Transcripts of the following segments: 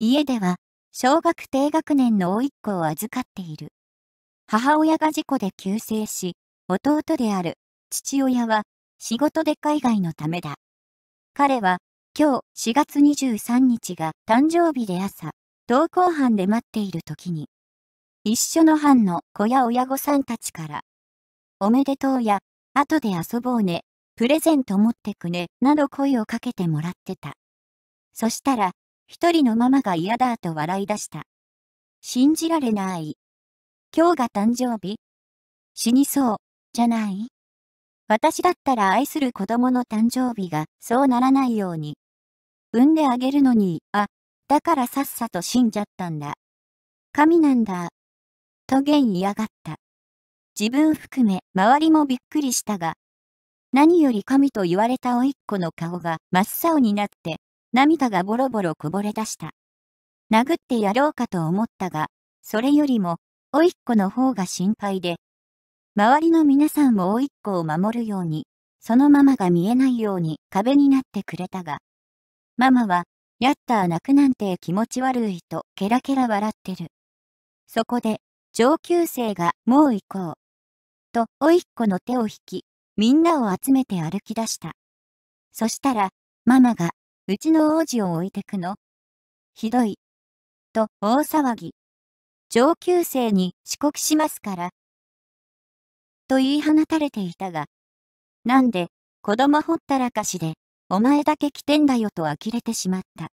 家では小学低学年の甥っ子を預かっている。母親が事故で急逝し、弟である父親は仕事で海外のためだ。彼は今日4月23日が誕生日で朝、登校班で待っている時に、一緒の班の子や親御さんたちから、おめでとうや、後で遊ぼうね、プレゼント持ってくね、など声をかけてもらってた。そしたら、一人のママが嫌だと笑い出した。信じられない。今日が誕生日死にそう、じゃない私だったら愛する子供の誕生日がそうならないように。産んであげるのに、あ、だからさっさと死んじゃったんだ。神なんだ。と言いやがった。自分含め周りもびっくりしたが、何より神と言われた甥っ子の顔が真っ青になって涙がボロボロこぼれ出した。殴ってやろうかと思ったが、それよりも、おいっ子の方が心配で、周りの皆さんもおいっ子を守るように、そのママが見えないように壁になってくれたが、ママは、やったー泣くなんて気持ち悪いとケラケラ笑ってる。そこで、上級生がもう行こう。と、おいっ子の手を引き、みんなを集めて歩き出した。そしたら、ママがうちの王子を置いてくの。ひどい。と大騒ぎ。上級生に遅刻しますから。と言い放たれていたが、なんで子供ほったらかしで、お前だけ来てんだよと呆れてしまった。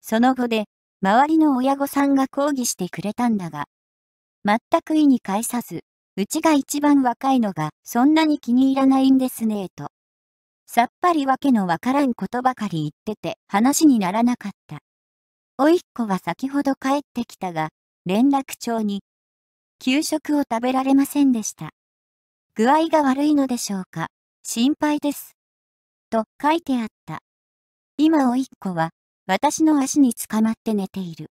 その後で、周りの親御さんが抗議してくれたんだが、全く意に介さず、うちが一番若いのがそんなに気に入らないんですねと。さっぱりわけのわからんことばかり言ってて話にならなかった。おいっ子は先ほど帰ってきたが、連絡帳に、給食を食べられませんでした。具合が悪いのでしょうか、心配です。と書いてあった。今おいっ子は、私の足につかまって寝ている。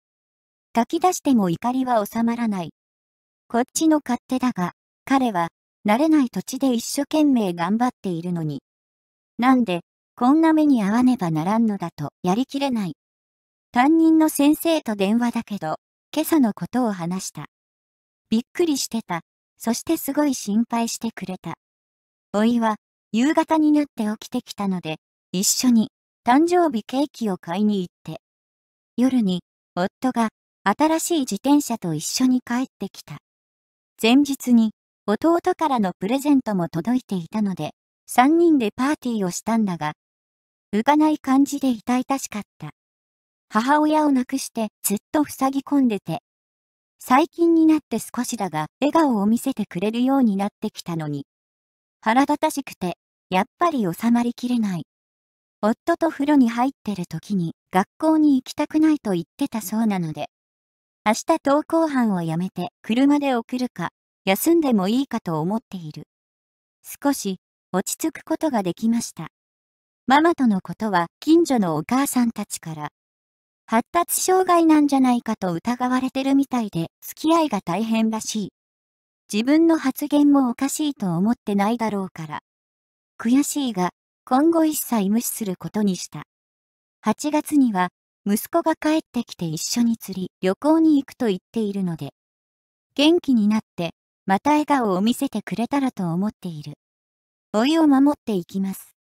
炊き出しても怒りは収まらない。こっちの勝手だが、彼は、慣れない土地で一生懸命頑張っているのに、なんで、こんな目に遭わねばならんのだとやりきれない。担任の先生と電話だけど、今朝のことを話した。びっくりしてた。そしてすごい心配してくれた。おいは、夕方になって起きてきたので、一緒に、誕生日ケーキを買いに行って。夜に、夫が、新しい自転車と一緒に帰ってきた。前日に、弟からのプレゼントも届いていたので、3人でパーティーをしたんだが、浮かない感じで痛々しかった。母親を亡くしてずっと塞ぎ込んでて、最近になって少しだが笑顔を見せてくれるようになってきたのに、腹立たしくて、やっぱり収まりきれない。夫と風呂に入ってる時に学校に行きたくないと言ってたそうなので、明日登校班をやめて車で送るか、休んでもいいかと思っている。少し落ち着くことができました。ママとのことは近所のお母さんたちから、発達障害なんじゃないかと疑われてるみたいで付き合いが大変らしい。自分の発言もおかしいと思ってないだろうから。悔しいが、今後一切無視することにした。8月には、息子が帰ってきて一緒に釣り、旅行に行くと言っているので、元気になって、また笑顔を見せてくれたらと思っている。老いを守っていきます。